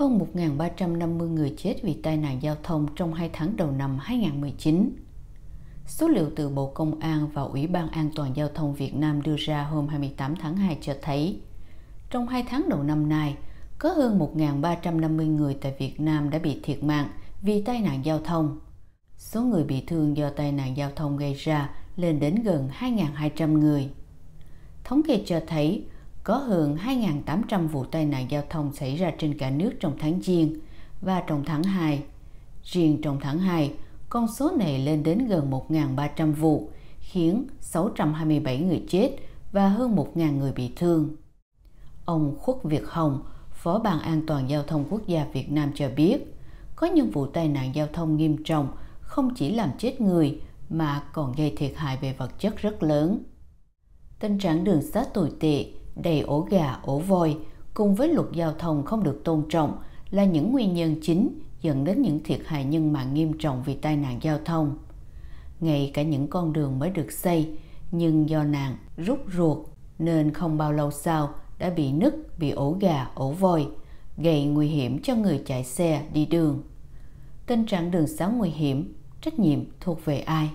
hơn 1.350 người chết vì tai nạn giao thông trong 2 tháng đầu năm 2019. Số liệu từ Bộ Công an và Ủy ban An toàn Giao thông Việt Nam đưa ra hôm 28 tháng 2 cho thấy, trong 2 tháng đầu năm nay, có hơn 1.350 người tại Việt Nam đã bị thiệt mạng vì tai nạn giao thông. Số người bị thương do tai nạn giao thông gây ra lên đến gần 2.200 người. Thống kê cho thấy, có hơn 2.800 vụ tai nạn giao thông xảy ra trên cả nước trong tháng Giêng và trong tháng 2. Riêng trong tháng 2, con số này lên đến gần 1.300 vụ, khiến 627 người chết và hơn 1.000 người bị thương. Ông Khuất Việt Hồng, Phó Ban An toàn Giao thông Quốc gia Việt Nam cho biết, có những vụ tai nạn giao thông nghiêm trọng không chỉ làm chết người mà còn gây thiệt hại về vật chất rất lớn. Tình trạng đường sát tồi tệ đầy ổ gà ổ voi cùng với luật giao thông không được tôn trọng là những nguyên nhân chính dẫn đến những thiệt hại nhân mạng nghiêm trọng vì tai nạn giao thông. Ngay cả những con đường mới được xây nhưng do nàng rút ruột nên không bao lâu sau đã bị nứt, bị ổ gà, ổ voi, gây nguy hiểm cho người chạy xe đi đường. Tình trạng đường xá nguy hiểm, trách nhiệm thuộc về ai?